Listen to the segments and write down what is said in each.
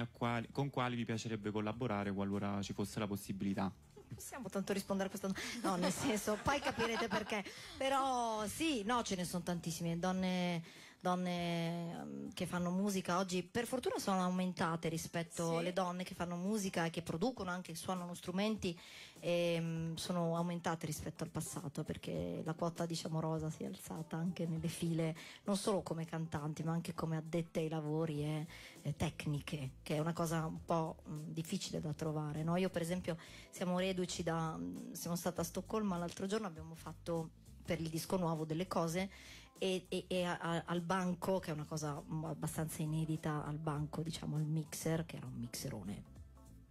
e quali, con quali vi piacerebbe collaborare qualora ci fosse la possibilità possiamo tanto rispondere a questa domanda no nel senso poi capirete perché però sì no ce ne sono tantissime donne donne ehm, che fanno musica oggi per fortuna sono aumentate rispetto sì. alle donne che fanno musica e che producono anche suonano strumenti e, ehm, sono aumentate rispetto al passato perché la quota diciamo rosa si è alzata anche nelle file non solo come cantanti ma anche come addette ai lavori e, e tecniche che è una cosa un po' mm, difficile da trovare no? io per esempio siamo reduci da mm, siamo stata a Stoccolma l'altro giorno abbiamo fatto per il disco nuovo delle cose e, e, e a, a, al banco, che è una cosa abbastanza inedita, al banco, diciamo al mixer, che era un mixerone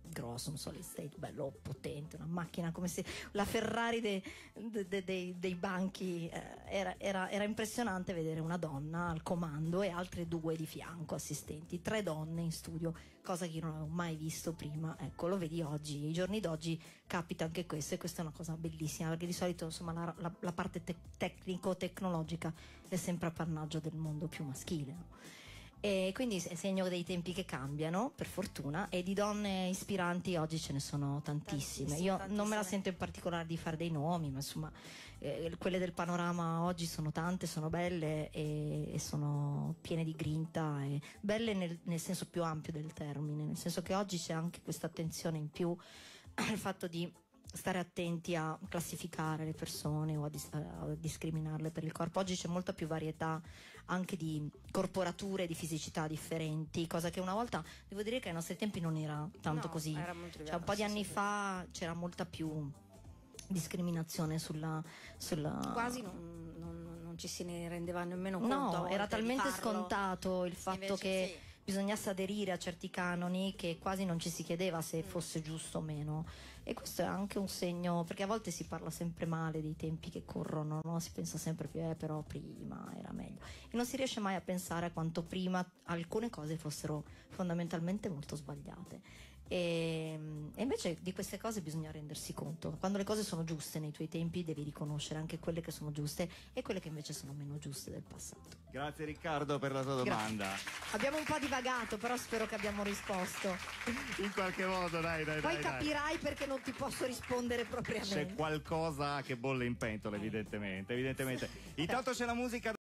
grosso, un solid state bello potente, una macchina come se la Ferrari dei, dei, dei, dei banchi eh, era, era, era, impressionante vedere una donna al comando e altre due di fianco assistenti, tre donne in studio, cosa che io non avevo mai visto prima, ecco lo vedi oggi, i giorni d'oggi capita anche questo e questa è una cosa bellissima perché di solito insomma la, la, la parte te- tecnico-tecnologica è sempre appannaggio del mondo più maschile. No? E quindi è segno dei tempi che cambiano, per fortuna, e di donne ispiranti oggi ce ne sono tantissime. tantissime Io tantissime. non me la sento in particolare di fare dei nomi, ma insomma, eh, quelle del panorama oggi sono tante, sono belle e, e sono piene di grinta, e belle nel, nel, senso più ampio del termine, nel senso che oggi c'è anche questa attenzione in più al fatto di stare attenti a classificare le persone o a, dis- a, discriminarle per il corpo. Oggi c'è molta più varietà anche di corporature, di fisicità differenti, cosa che una volta devo dire che ai nostri tempi non era tanto no, così. Era cioè, un po' di anni fa c'era molta più discriminazione sulla, sulla... quasi non, non, non, ci si ne rendeva nemmeno conto. No, era talmente scontato il fatto Invece che sì bisognasse aderire a certi canoni che quasi non ci si chiedeva se fosse giusto o meno. E questo è anche un segno, perché a volte si parla sempre male dei tempi che corrono, no? si pensa sempre più, eh, però prima era meglio. E non si riesce mai a pensare a quanto prima alcune cose fossero fondamentalmente molto sbagliate. E, mm, e, invece di queste cose bisogna rendersi conto. Quando le cose sono giuste nei tuoi tempi devi riconoscere anche quelle che sono giuste e quelle che invece sono meno giuste del passato. Grazie Riccardo per la tua domanda. Grazie. Abbiamo un po' divagato, però spero che abbiamo risposto. In qualche modo, dai, dai. Poi dai, capirai dai. perché non ti posso rispondere propriamente. C'è qualcosa che bolle in pentola, eh. evidentemente. evidentemente. Intanto c'è la musica.